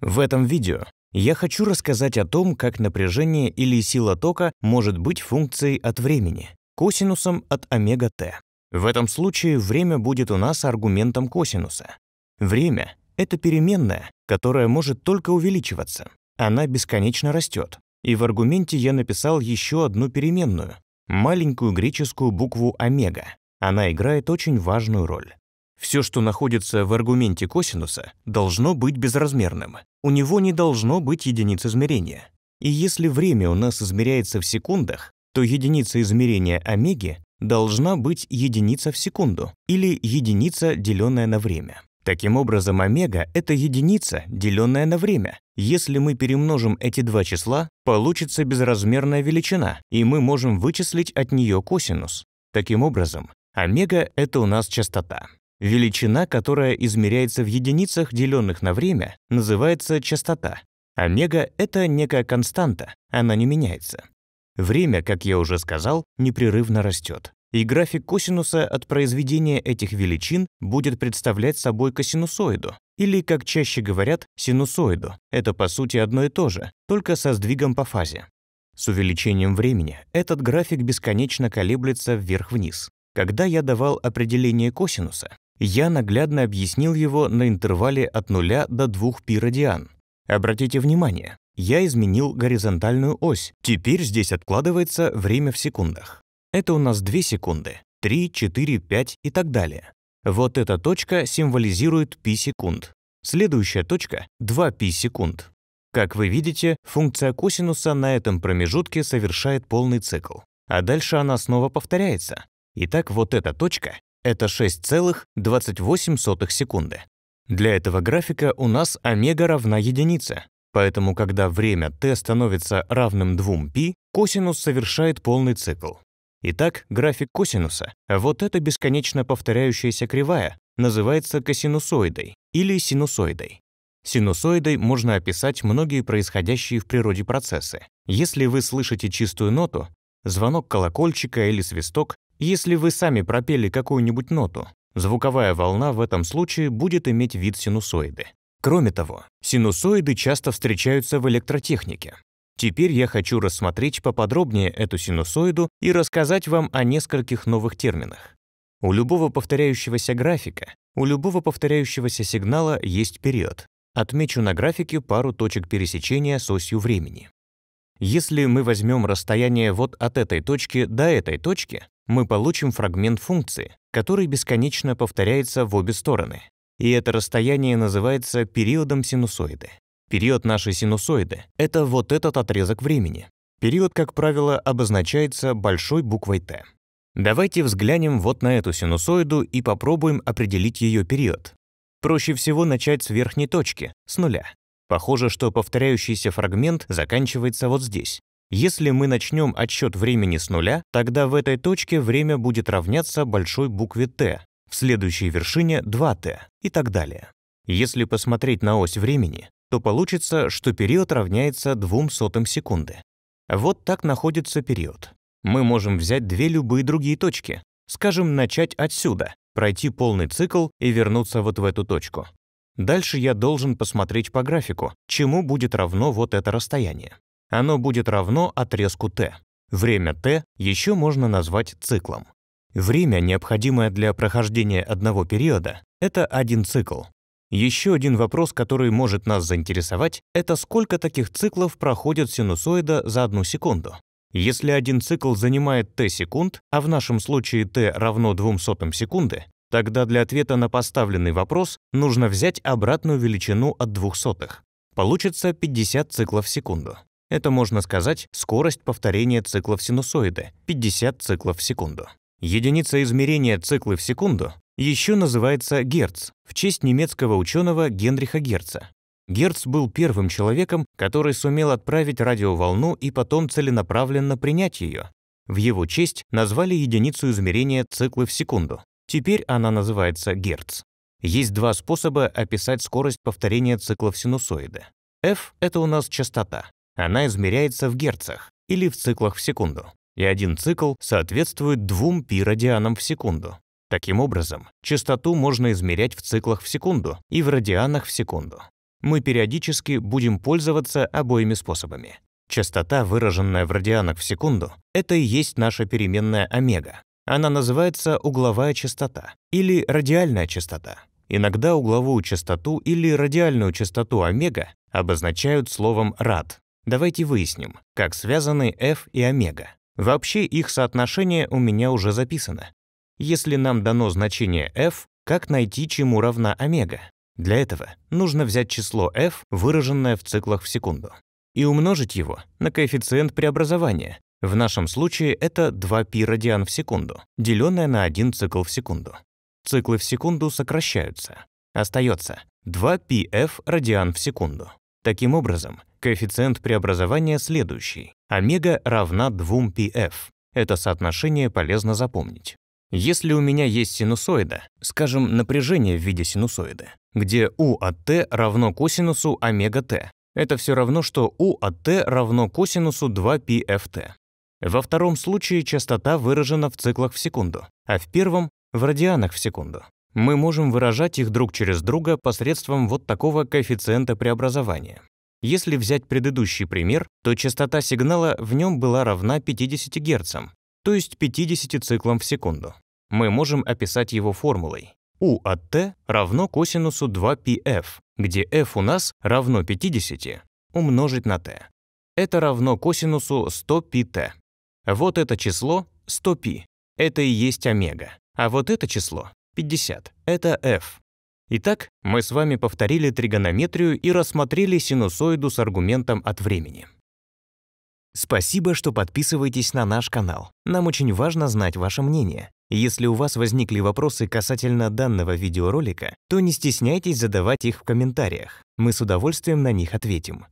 В этом видео я хочу рассказать о том, как напряжение или сила тока может быть функцией от времени, косинусом от омега-т. В этом случае время будет у нас аргументом косинуса. Время — это переменная, которая может только увеличиваться. Она бесконечно растет. И в аргументе я написал еще одну переменную — маленькую греческую букву омега. Она играет очень важную роль. Все, что находится в аргументе косинуса, должно быть безразмерным. У него не должно быть единицы измерения. И если время у нас измеряется в секундах, то единица измерения омеги должна быть единица в секунду или единица, деленная на время. Таким образом, омега — это единица, деленная на время. Если мы перемножим эти два числа, получится безразмерная величина, и мы можем вычислить от нее косинус. Таким образом, омега — это у нас частота. Величина, которая измеряется в единицах, деленных на время, называется частота. Омега — это некая константа, она не меняется. Время, как я уже сказал, непрерывно растет. И график косинуса от произведения этих величин будет представлять собой косинусоиду, или, как чаще говорят, синусоиду. Это, по сути, одно и то же, только со сдвигом по фазе. С увеличением времени этот график бесконечно колеблется вверх-вниз. Когда я давал определение косинуса, я наглядно объяснил его на интервале от 0 до 2 π Обратите внимание, я изменил горизонтальную ось. Теперь здесь откладывается время в секундах. Это у нас 2 секунды, 3, 4, 5 и так далее. Вот эта точка символизирует π секунд. Следующая точка — 2 π секунд. Как вы видите, функция косинуса на этом промежутке совершает полный цикл. А дальше она снова повторяется. Итак, вот эта точка это 6,28 секунды. Для этого графика у нас омега равна единице, поэтому когда время t становится равным 2π, косинус совершает полный цикл. Итак, график косинуса, вот эта бесконечно повторяющаяся кривая, называется косинусоидой или синусоидой. Синусоидой можно описать многие происходящие в природе процессы. Если вы слышите чистую ноту, звонок колокольчика или свисток, если вы сами пропели какую-нибудь ноту, звуковая волна в этом случае будет иметь вид синусоиды. Кроме того, синусоиды часто встречаются в электротехнике. Теперь я хочу рассмотреть поподробнее эту синусоиду и рассказать вам о нескольких новых терминах. У любого повторяющегося графика, у любого повторяющегося сигнала есть период. Отмечу на графике пару точек пересечения с осью времени. Если мы возьмем расстояние вот от этой точки до этой точки, мы получим фрагмент функции, который бесконечно повторяется в обе стороны. И это расстояние называется периодом синусоиды. Период нашей синусоиды — это вот этот отрезок времени. Период, как правило, обозначается большой буквой «Т». Давайте взглянем вот на эту синусоиду и попробуем определить ее период. Проще всего начать с верхней точки, с нуля. Похоже, что повторяющийся фрагмент заканчивается вот здесь, если мы начнем отсчет времени с нуля, тогда в этой точке время будет равняться большой букве t, в следующей вершине 2t и так далее. Если посмотреть на ось времени, то получится, что период равняется 2 сотым секунды. Вот так находится период. Мы можем взять две любые другие точки, скажем, начать отсюда, пройти полный цикл и вернуться вот в эту точку. Дальше я должен посмотреть по графику, чему будет равно вот это расстояние оно будет равно отрезку t. Время t еще можно назвать циклом. Время, необходимое для прохождения одного периода, это один цикл. Еще один вопрос, который может нас заинтересовать, это сколько таких циклов проходит синусоида за одну секунду. Если один цикл занимает t секунд, а в нашем случае t равно 0,02 секунды, тогда для ответа на поставленный вопрос нужно взять обратную величину от двух сотых. Получится 50 циклов в секунду. Это, можно сказать, скорость повторения циклов синусоиды – 50 циклов в секунду. Единица измерения циклы в секунду еще называется Герц в честь немецкого ученого Генриха Герца. Герц был первым человеком, который сумел отправить радиоволну и потом целенаправленно принять ее. В его честь назвали единицу измерения циклы в секунду. Теперь она называется Герц. Есть два способа описать скорость повторения циклов синусоиды. F — это у нас частота, она измеряется в герцах или в циклах в секунду, и один цикл соответствует двум пи радианам в секунду. Таким образом, частоту можно измерять в циклах в секунду и в радианах в секунду. Мы периодически будем пользоваться обоими способами. Частота, выраженная в радианах в секунду, это и есть наша переменная омега. Она называется угловая частота или радиальная частота. Иногда угловую частоту или радиальную частоту омега обозначают словом «рад», Давайте выясним, как связаны F и омега. Вообще их соотношение у меня уже записано. Если нам дано значение f, как найти, чему равна омега? Для этого нужно взять число f, выраженное в циклах в секунду, и умножить его на коэффициент преобразования. В нашем случае это 2π радиан в секунду, деленное на 1 цикл в секунду. Циклы в секунду сокращаются. Остается 2πf радиан в секунду. Таким образом, коэффициент преобразования следующий. Омега равна 2πf. Это соотношение полезно запомнить. Если у меня есть синусоида, скажем, напряжение в виде синусоиды, где u от t равно косинусу омега t, это все равно, что u от t равно косинусу 2πft. Во втором случае частота выражена в циклах в секунду, а в первом — в радианах в секунду мы можем выражать их друг через друга посредством вот такого коэффициента преобразования. Если взять предыдущий пример, то частота сигнала в нем была равна 50 Гц, то есть 50 циклам в секунду. Мы можем описать его формулой. U от t равно косинусу 2πf, где f у нас равно 50 умножить на t. Это равно косинусу 100πt. Вот это число 100π. Это и есть омега. А вот это число 50. Это f. Итак, мы с вами повторили тригонометрию и рассмотрели синусоиду с аргументом от времени. Спасибо, что подписываетесь на наш канал. Нам очень важно знать ваше мнение. Если у вас возникли вопросы касательно данного видеоролика, то не стесняйтесь задавать их в комментариях. Мы с удовольствием на них ответим.